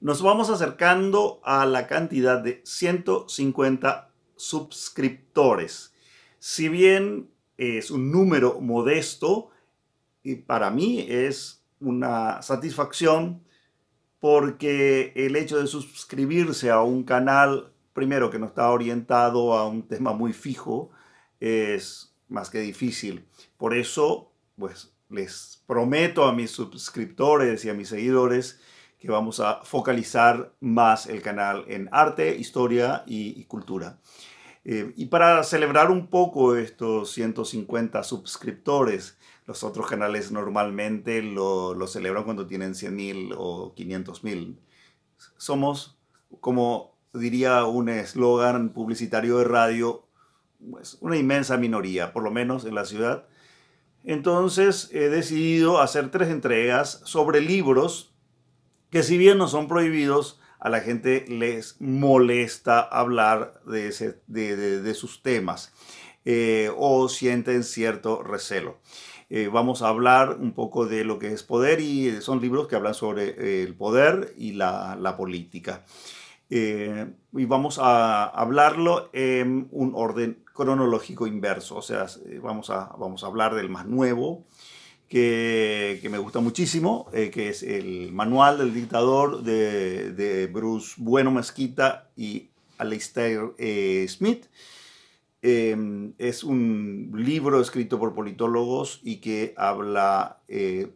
Nos vamos acercando a la cantidad de 150 suscriptores. Si bien es un número modesto, y para mí es una satisfacción porque el hecho de suscribirse a un canal, primero que no está orientado a un tema muy fijo, es más que difícil. Por eso, pues les prometo a mis suscriptores y a mis seguidores que vamos a focalizar más el canal en arte, historia y, cultura. Eh, y para celebrar un poco estos 150 suscriptores, los otros canales normalmente lo, celebran cuando tienen 100.000 o 500.000. Somos, como diría un eslogan publicitario de radio, pues, una inmensa minoría, por lo menos en la ciudad. Entonces he decidido hacer tres entregas sobre libros que si bien no son prohibidos, a la gente les molesta hablar de, sus temas eh, o sienten cierto recelo. Eh, vamos a hablar un poco de lo que es poder y eh, son libros que hablan sobre el poder y la, política. y vamos a hablarlo en un orden cronológico inverso, o sea, vamos a, vamos a hablar del más nuevo, que, me gusta muchísimo, eh, que es el Manual del Dictador de, Bruce Bueno Mesquita y Alastair eh, Smith. Em, es un libro escrito por politólogos y que habla eh,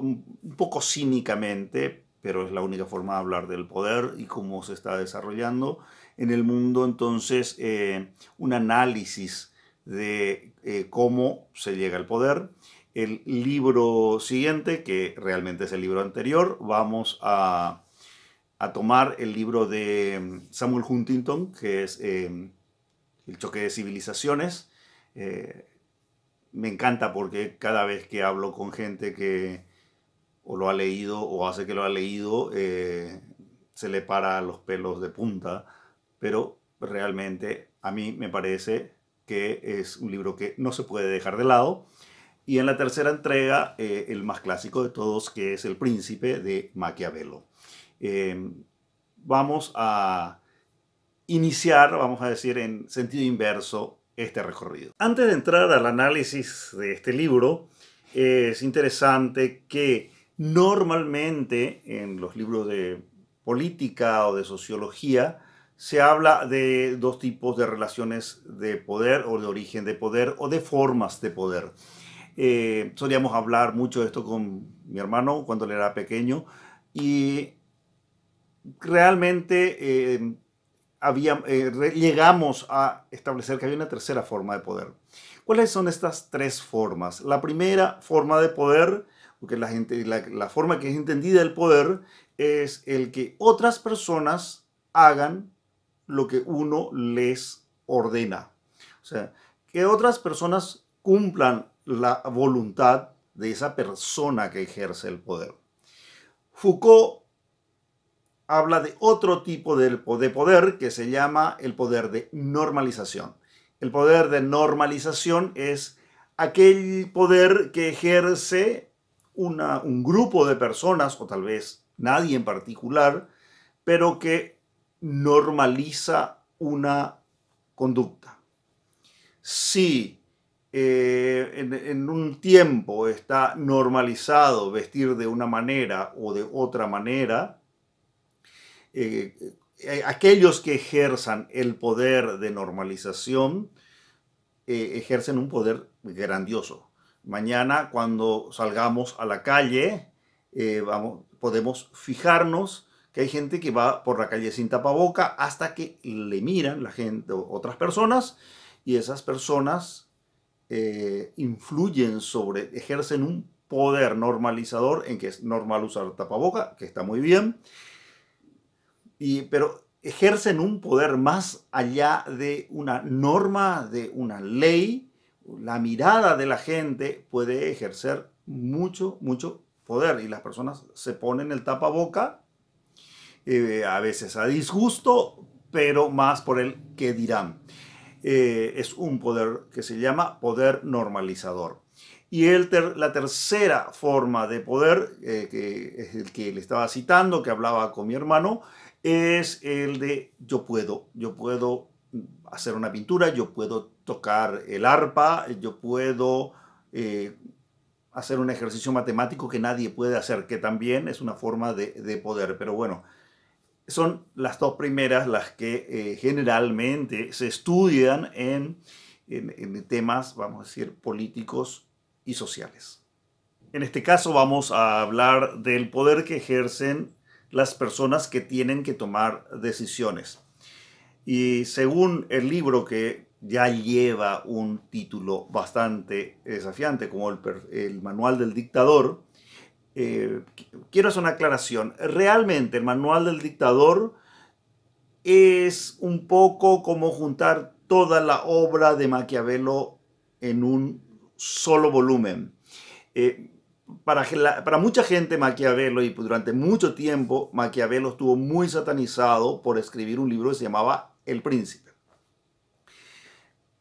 un poco cínicamente, pero es la única forma de hablar del poder y cómo se está desarrollando en el mundo. Entonces, un análisis de cómo se llega al poder el libro siguiente, que realmente es el libro anterior. Vamos a, tomar el libro de mm, Samuel Huntington, que es em, El choque de civilizaciones. Eh, me encanta porque cada vez que hablo con gente que o lo ha leído o hace que lo ha leído, eh, se le para los pelos de punta. Pero realmente a mí me parece que es un libro que no se puede dejar de lado y en la tercera entrega, eh, el más clásico de todos, que es El Príncipe de Maquiavelo. Em, vamos a iniciar, vamos a decir, en sentido inverso este recorrido. Antes de entrar al análisis de este libro, es interesante que normalmente en los libros de política o de sociología se habla de dos tipos de relaciones de poder o de origen de poder o de formas de poder. Eh, solíamos hablar mucho de esto con mi hermano cuando él era pequeño y realmente eh, eh, llegamos a establecer que había una tercera forma de poder. ¿Cuáles son estas tres formas? La primera forma de poder, porque la, gente, la, forma que es entendida el poder, es el que otras personas hagan lo que uno les ordena. O sea, que otras personas cumplan la voluntad de esa persona que ejerce el poder. Foucault habla de otro tipo de poder que se llama el poder de normalización. El poder de normalización es aquel poder que ejerce un grupo de personas, o tal vez nadie en particular, pero que normaliza una conducta. Si eh, en, un tiempo está normalizado vestir de una manera o de otra manera, eh, eh, aquellos que ejercen el poder de normalización ejercen un poder grandioso. Mañana cuando salgamos a la calle, vamos, podemos fijarnos que hay gente que va por la calle sin tapaboca hasta que le miran la gente, otras personas, y esas personas eh, influyen sobre, ejercen un poder normalizador en que es normal usar tapaboca, que está muy bien, y, pero ejercen un poder más allá de una norma, de una ley. La mirada de la gente puede ejercer mucho, mucho poder y las personas se ponen el tapaboca, eh, a veces a disgusto, pero más por el que dirán. Eh, es un poder que se llama poder normalizador. Y la tercera forma de poder, eh, que es el que le estaba citando, que hablaba con mi hermano, es el de yo puedo, yo puedo hacer una pintura, yo puedo tocar el arpa, yo puedo eh, hacer un ejercicio matemático que nadie puede hacer, que también es una forma de, de poder. Pero bueno, son las dos primeras las que eh, generalmente se estudian en, temas, vamos a decir, políticos y sociales. En este caso vamos a hablar del poder que ejercen las personas que tienen que tomar decisiones. Y según el libro que ya lleva un título bastante desafiante, como el Manual del Dictador, eh, quiero hacer una aclaración. Realmente el manual del dictador es un poco como juntar toda la obra de Maquiavelo en un solo volumen. Eh, para, mucha gente Maquiavelo, y pues durante mucho tiempo Maquiavelo estuvo muy satanizado por escribir un libro que se llamaba El Príncipe.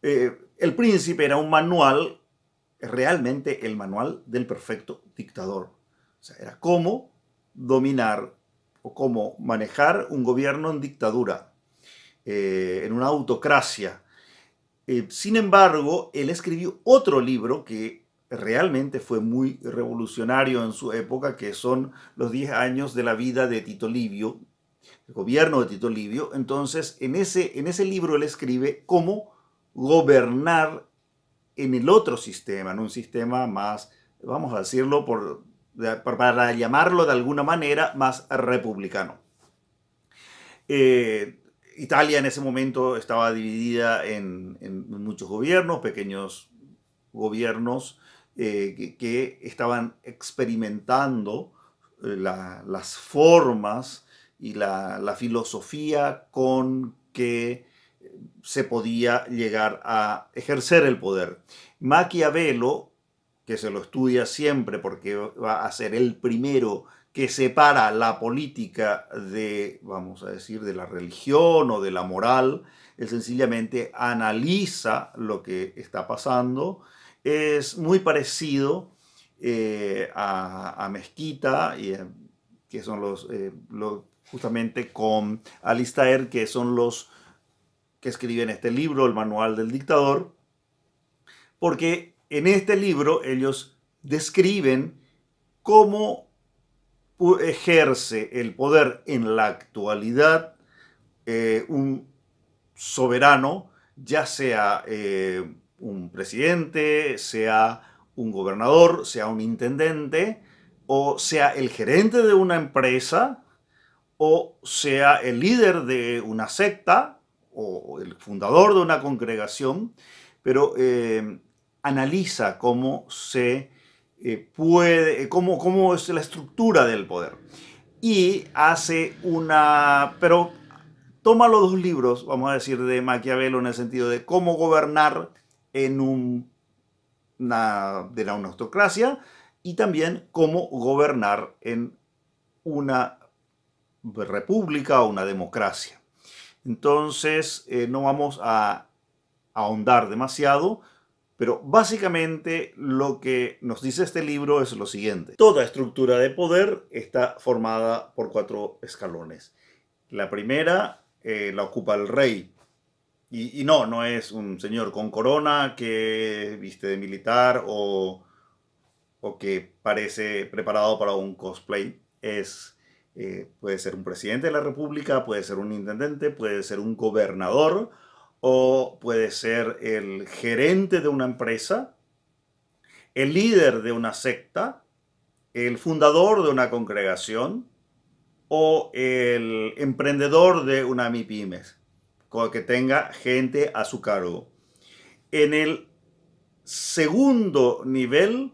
Eh, el Príncipe era un manual, realmente el manual del perfecto dictador. O sea, era cómo dominar o cómo manejar un gobierno en dictadura, eh, en una autocracia. Eh, sin embargo, él escribió otro libro que realmente fue muy revolucionario en su época, que son los 10 años de la vida de Tito Livio, el gobierno de Tito Livio. Entonces, en ese, en ese libro él escribe cómo gobernar en el otro sistema, en un sistema más, vamos a decirlo por para llamarlo de alguna manera, más republicano. Eh, Italia en ese momento estaba dividida en, muchos gobiernos, pequeños gobiernos eh, que, estaban experimentando eh, las formas y la, la, filosofía con que se podía llegar a ejercer el poder. Maquiavelo que se lo estudia siempre porque va a ser el primero que separa la política de, vamos a decir, de la religión o de la moral, él sencillamente analiza lo que está pasando. Es muy parecido eh, a, Mezquita, y, eh, que son los, eh, los, justamente con Alistair, que son los que escriben este libro, el manual del dictador, porque en este libro ellos describen cómo ejerce el poder en la actualidad eh, un soberano, ya sea eh, un presidente, sea un gobernador, sea un intendente, o sea el gerente de una empresa, o sea el líder de una secta, o el fundador de una congregación, pero eh, analiza cómo se eh, puede, eh, cómo, es la estructura del poder. Y hace una, pero toma los dos libros, vamos a decir, de Maquiavelo en el sentido de cómo gobernar en un, una, de la, una autocracia y también cómo gobernar en una república o una democracia. Entonces, eh, no vamos a ahondar demasiado, pero básicamente lo que nos dice este libro es lo siguiente. Toda estructura de poder está formada por cuatro escalones. La primera eh, la ocupa el rey. Y, no, no es un señor con corona que viste de militar o, o que parece preparado para un cosplay. Es, eh, puede ser un presidente de la república, puede ser un intendente, puede ser un gobernador, o puede ser el gerente de una empresa, el líder de una secta, el fundador de una congregación o el emprendedor de una MIPYMES, que tenga gente a su cargo. En el segundo nivel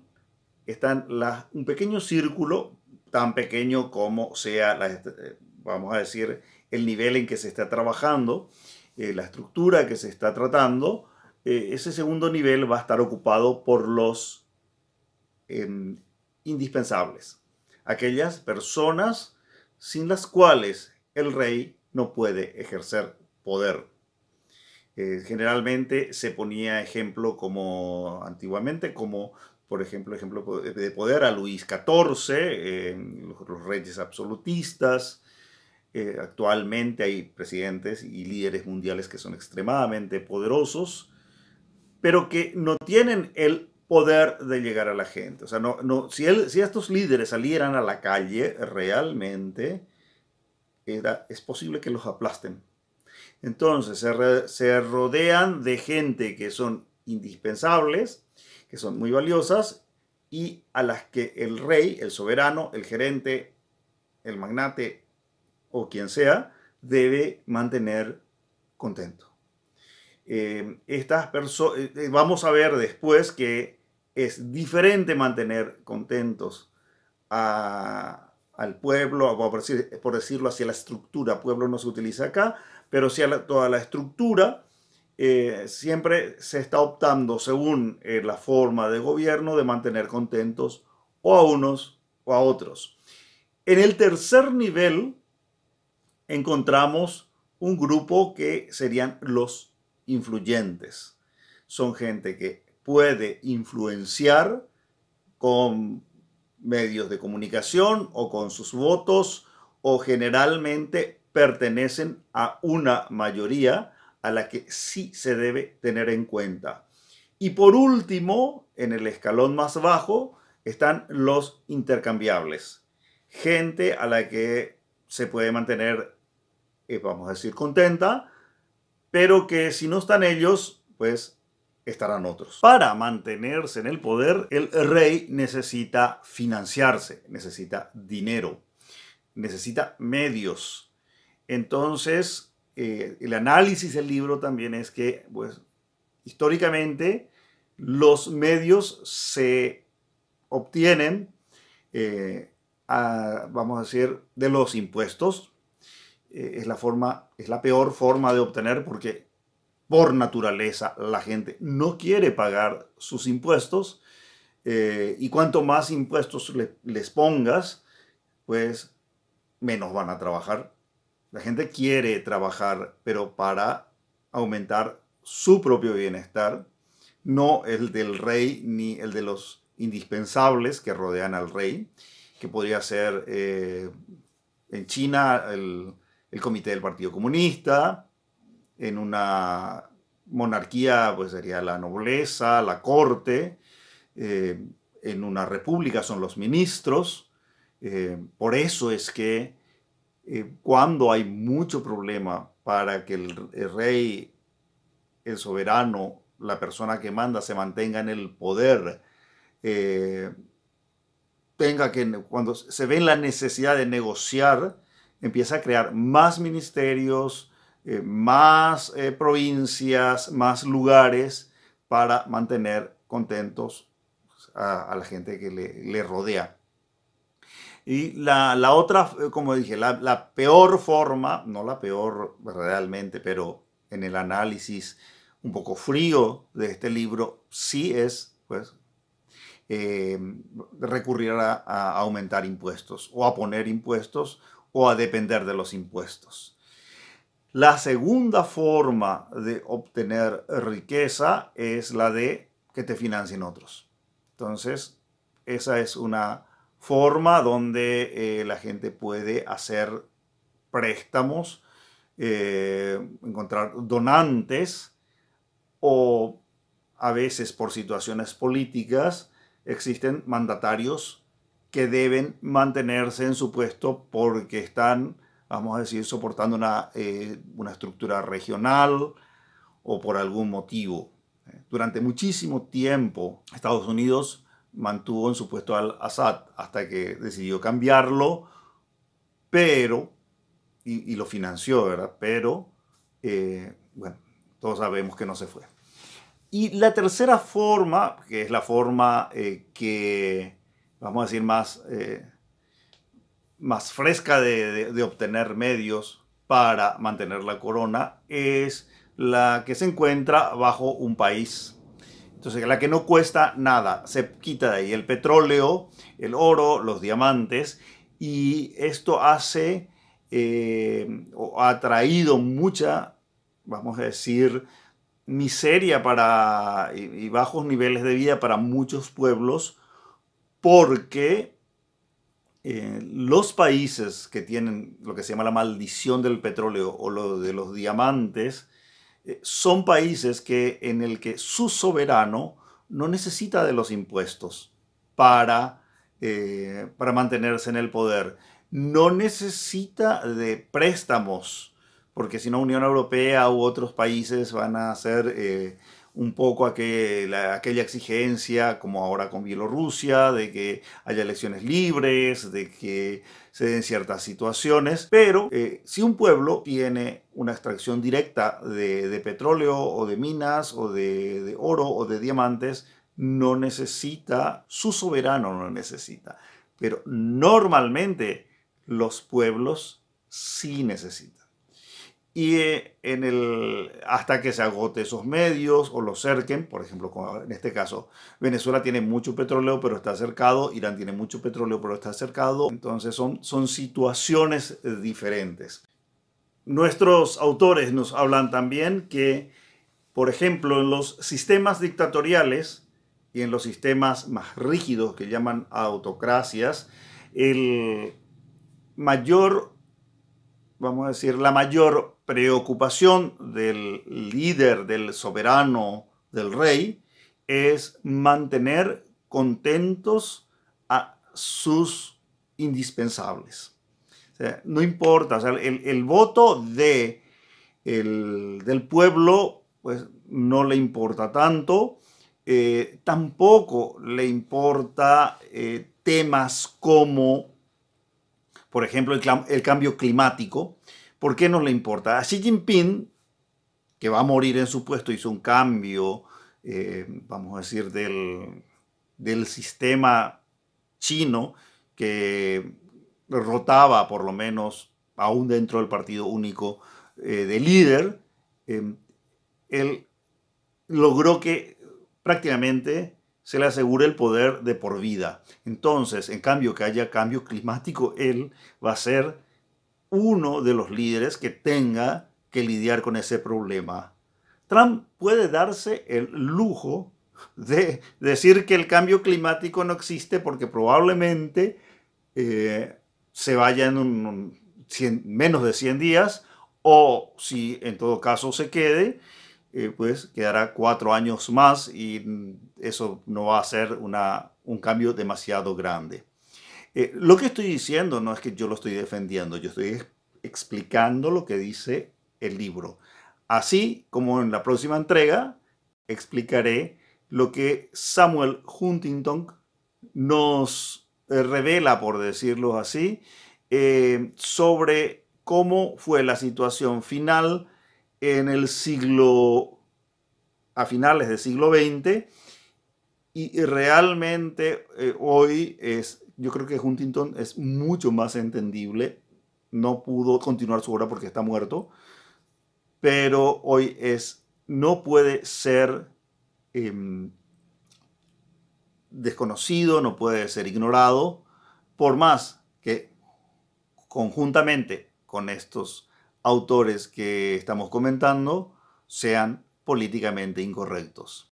están un pequeño círculo, tan pequeño como sea, eh, vamos a decir, el nivel en que se está trabajando, eh, la estructura que se está tratando, eh, ese segundo nivel va a estar ocupado por los em, indispensables, aquellas personas sin las cuales el rey no puede ejercer poder. Eh, generalmente se ponía ejemplo como antiguamente, como por ejemplo ejemplo de poder a Luis XIV, los, reyes absolutistas, eh, actualmente hay presidentes y líderes mundiales que son extremadamente poderosos, pero que no tienen el poder de llegar a la gente. O sea, no, no, si, estos líderes salieran a la calle realmente, era, es posible que los aplasten. Entonces, se rodean de gente que son indispensables, que son muy valiosas y a las que el rey, el soberano, el gerente, el magnate, o quien sea debe mantener contento. Eh, estas eh, eh, vamos a ver después que es diferente mantener contentos al pueblo, por, decirlo hacia la estructura, pueblo no se utiliza acá, pero si toda la estructura, siempre se está optando según la forma de gobierno de mantener contentos o a unos o a otros. En el tercer nivel, encontramos un grupo que serían los influyentes. Son gente que puede influenciar con medios de comunicación o con sus votos o generalmente pertenecen a una mayoría a la que sí se debe tener en cuenta. Y por último, en el escalón más bajo, están los intercambiables. Gente a la que se puede mantener eh, vamos a decir, contenta, pero que si no están ellos, pues estarán otros. Para mantenerse en el poder, el rey necesita financiarse, necesita dinero, necesita medios. Entonces, eh, el análisis del libro también es que, pues, históricamente, los medios se obtienen, eh, vamos a decir, de los impuestos, eh, es la forma, es la peor forma de obtener porque por naturaleza la gente no quiere pagar sus impuestos eh, y cuanto más impuestos le, les pongas, pues menos van a trabajar. La gente quiere trabajar, pero para aumentar su propio bienestar, no el del rey ni el de los indispensables que rodean al rey, que podría ser eh, en China el, el comité del Partido Comunista, en una monarquía pues sería la nobleza, la corte, eh, en una república son los ministros, eh, por eso es que eh, cuando hay mucho problema para que el, rey, el soberano, la persona que manda se mantenga en el poder, tenga que, cuando se ve la necesidad de negociar, empieza a crear más ministerios, eh, más eh, provincias, más lugares para mantener contentos a, la gente que le, rodea. Y la, otra, eh, como dije, la, peor forma, no la peor realmente, pero en el análisis un poco frío de este libro, sí es, pues, recurrir a aumentar impuestos o a poner impuestos o a depender de los impuestos. La segunda forma de obtener riqueza es la de que te financien otros. Entonces, esa es una forma donde eh, la gente puede hacer préstamos, eh, encontrar donantes o a veces por situaciones políticas existen mandatarios que deben mantenerse en su puesto porque están, vamos a decir, soportando eh, una, estructura regional o por algún motivo. Durante muchísimo tiempo Estados Unidos mantuvo en su puesto al Assad hasta que decidió cambiarlo, pero, y, lo financió, ¿verdad? Pero, eh, bueno, todos sabemos que no se fue. Y la tercera forma, que es la forma eh, que vamos a decir, más, eh, más fresca de, obtener medios para mantener la corona es la que se encuentra bajo un país. Entonces, la que no cuesta nada, se quita de ahí el petróleo, el oro, los diamantes, y esto hace eh, ha traído mucha, vamos a decir, miseria y bajos niveles de vida para muchos pueblos porque eh, los países que tienen lo que se llama la maldición del petróleo o lo de los diamantes, eh, son países que, en el que su soberano no necesita de los impuestos para, eh, para mantenerse en el poder. No necesita de préstamos, porque si no Unión Europea u otros países van a ser un poco a aquella exigencia, como ahora con Bielorrusia, de que haya elecciones libres, de que se den ciertas situaciones, pero eh, si un pueblo tiene una extracción directa de, petróleo o de minas o de oro o de diamantes, no necesita, su soberano no necesita, pero normalmente los pueblos sí necesitan y eh, en el, hasta que se agote esos medios o los cerquen, por ejemplo, en este caso, Venezuela tiene mucho petróleo pero está cercado, Irán tiene mucho petróleo pero está cercado, entonces son, son situaciones eh, diferentes. Nuestros autores nos hablan también que, por ejemplo, en los sistemas dictatoriales y en los sistemas más rígidos que llaman autocracias, el mayor vamos a decir, la mayor preocupación del líder, del soberano, del rey, es mantener contentos a sus indispensables. no importa, el, voto de del pueblo pues, no le importa tanto, eh, tampoco le importa eh, temas como por ejemplo, el, cambio climático. ¿Por qué nos le importa? A Xi Jinping, que va a morir en su puesto, hizo un cambio, eh, vamos a decir, del, del sistema chino que rotaba por lo menos aún dentro del partido único eh, de líder, eh, él logró que prácticamente se le asegura el poder de por vida. Entonces, en cambio que haya cambio climático, él va a ser uno de los líderes que tenga que lidiar con ese problema. Trump puede darse el lujo de decir que el cambio climático no existe porque probablemente eh, se vaya en menos de 100 días o si en todo caso se quede, eh, pues quedará cuatro años más y eso no va a ser un cambio demasiado grande. Eh, lo que estoy diciendo no es que yo lo estoy defendiendo, yo estoy explicando lo que dice el libro. Así como en la próxima entrega explicaré lo que Samuel Huntington nos eh, revela, por decirlo así, eh, sobre cómo fue la situación final en el siglo, a finales del siglo XX, y realmente eh, hoy es, yo creo que Huntington es mucho más entendible. No pudo continuar su obra porque está muerto. Pero hoy es, no puede ser em, desconocido, no puede ser ignorado. Por más que conjuntamente con estos autores que estamos comentando sean políticamente incorrectos.